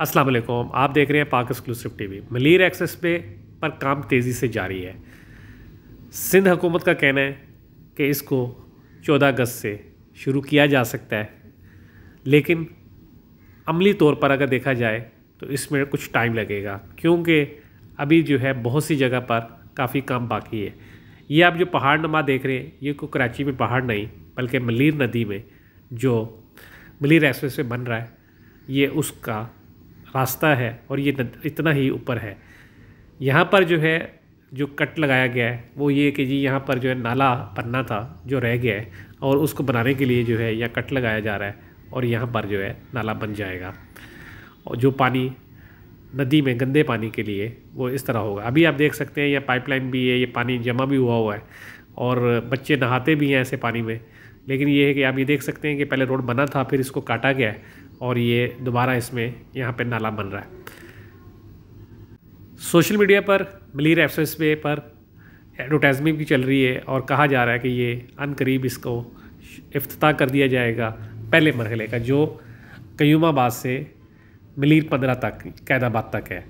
अस्सलाम वालेकुम आप देख रहे हैं पाक एक्सक्लूसिव टीवी मलिर एक्सेस पे पर काम तेज़ी से जारी है सिंध हुकूमत का कहना है कि इसको 14 अगस्त से शुरू किया जा सकता है लेकिन अमली तौर पर अगर देखा जाए तो इसमें कुछ टाइम लगेगा क्योंकि अभी जो है बहुत सी जगह पर काफ़ी काम बाकी है ये आप जो पहाड़ नमा देख रहे हैं ये को कराची में पहाड़ नहीं बल्कि मलिर नदी में जो मलिर एक्सप्रेस बन रहा है ये उसका रास्ता है और ये इतना ही ऊपर है यहाँ पर जो है जो कट लगाया गया है वो ये कि जी यहाँ पर जो है नाला पन्ना था जो रह गया है और उसको बनाने के लिए जो है यह कट लगाया जा रहा है और यहाँ पर जो है नाला बन जाएगा और जो पानी नदी में गंदे पानी के लिए वो इस तरह होगा अभी आप देख सकते हैं यह पाइपलाइन भी है ये पानी जमा भी हुआ हुआ है और बच्चे नहाते भी हैं ऐसे पानी में लेकिन ये है कि आप ये देख सकते हैं कि पहले रोड बना था फिर इसको काटा गया है और ये दोबारा इसमें यहाँ पे नाला बन रहा है सोशल मीडिया पर मलिर एफसेस वे पर एडवर्टाइजमेंट भी चल रही है और कहा जा रहा है कि ये अन करीब इसको अफ्ताह कर दिया जाएगा पहले मरहले का जो कयूमाबाद से मलिर पंद्रह तक कैदाबाद तक है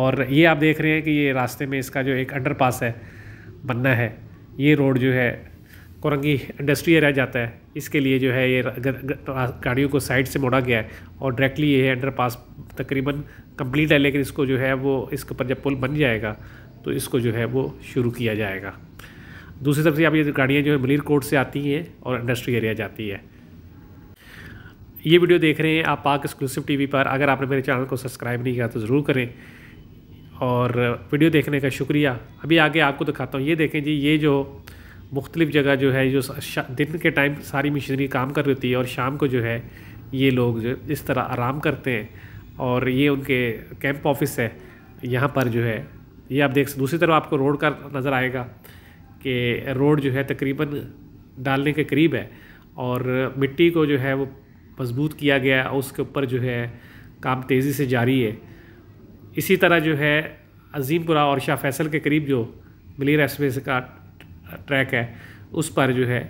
और ये आप देख रहे हैं कि ये रास्ते में इसका जो एक अंडरपास है बनना है ये रोड जो है कोरंगी इंडस्ट्री रह जाता है इसके लिए जो है ये तो गाड़ियों को साइड से मोड़ा गया है और डायरेक्टली ये अंडर पास तकरीबन कंप्लीट है लेकिन इसको जो है वो इसके ऊपर जब पुल बन जाएगा तो इसको जो है वो शुरू किया जाएगा दूसरी तरफ से आप ये गाड़ियाँ जो है मलिर कोट से आती हैं और इंडस्ट्री एरिया जाती है ये वीडियो देख रहे हैं आप पाक एक्सक्लूसिव टीवी पर अगर आपने मेरे चैनल को सब्सक्राइब नहीं किया तो ज़रूर करें और वीडियो देखने का शुक्रिया अभी आगे आपको दिखाता हूँ ये देखें जी ये जो मुख्तलिफ़ जगह जो है जो दिन के टाइम सारी मशीनरी काम कर रही होती है और शाम को जो है ये लोग जो इस तरह आराम करते हैं और ये उनके कैंप ऑफिस है यहाँ पर जो है ये आप देख दूसरी तरफ आपको रोड का नज़र आएगा कि रोड जो है तकरीबन डालने के करीब है और मिट्टी को जो है वो मजबूत किया गया और उसके ऊपर जो है काम तेज़ी से जारी है इसी तरह जो है अजीमपुरा और शाह फैसल के करीब जो मिली रेस्वे का ट्रैक है उस पर जो है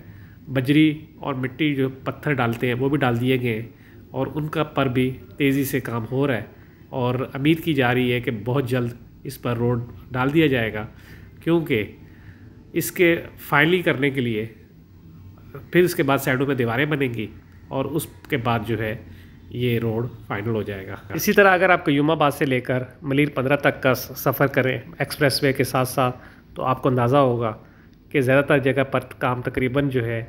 बजरी और मिट्टी जो पत्थर डालते हैं वो भी डाल दिए गए और उनका पर भी तेज़ी से काम हो रहा है और उम्मीद की जा रही है कि बहुत जल्द इस पर रोड डाल दिया जाएगा क्योंकि इसके फाइनली करने के लिए फिर उसके बाद साइडों में दीवारें बनेंगी और उसके बाद जो है ये रोड फाइनल हो जाएगा इसी तरह अगर आप कयूमाबाद से लेकर मलिर पंद्रह तक का सफ़र करें एक्सप्रेसवे के साथ साथ तो आपको अंदाज़ा होगा कि ज़्यादातर जगह पर काम तकरीबन जो है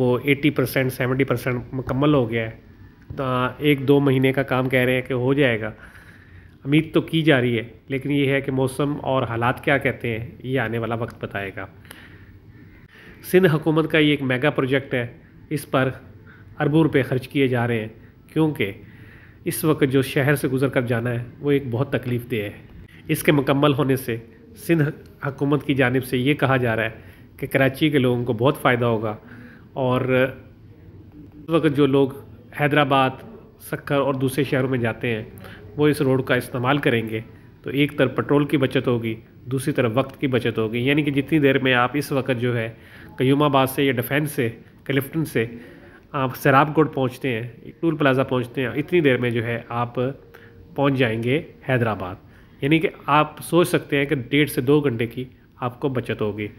वो 80 परसेंट सेवेंटी परसेंट मुकम्मल हो गया है तो एक दो महीने का काम कह रहे हैं कि हो जाएगा उम्मीद तो की जा रही है लेकिन ये है कि मौसम और हालात क्या कहते हैं ये आने वाला वक्त बताएगा सिंध हुकूमत का ये एक मेगा प्रोजेक्ट है इस पर अरबों रुपये खर्च किए जा रहे हैं क्योंकि इस वक्त जो शहर से गुज़र कर जाना है वो एक बहुत तकलीफ़ देह है इसके मुकम्मल होने से सिंध हकूमत की जानब से ये कहा जा रहा है कि कराची के लोगों को बहुत फ़ायदा होगा और उस वक्त जो लोग हैदराबाद सक्कर और दूसरे शहरों में जाते हैं वो इस रोड का इस्तेमाल करेंगे तो एक तरफ पेट्रोल की बचत होगी दूसरी तरफ वक्त की बचत होगी यानी कि जितनी देर में आप इस वक्त जो है कयूमाबाद से या डिफेंस से कलिफ्टन से आप सराबकोट पहुँचते हैं टूल प्लाज़ा पहुँचते हैं इतनी देर में जो है आप पहुँच जाएंगे हैदराबाद यानी कि आप सोच सकते हैं कि डेढ़ से दो घंटे की आपको बचत होगी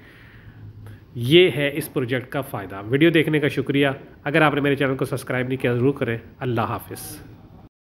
ये है इस प्रोजेक्ट का फ़ायदा वीडियो देखने का शुक्रिया अगर आपने मेरे चैनल को सब्सक्राइब नहीं किया ज़रूर करें अल्लाह हाफिज़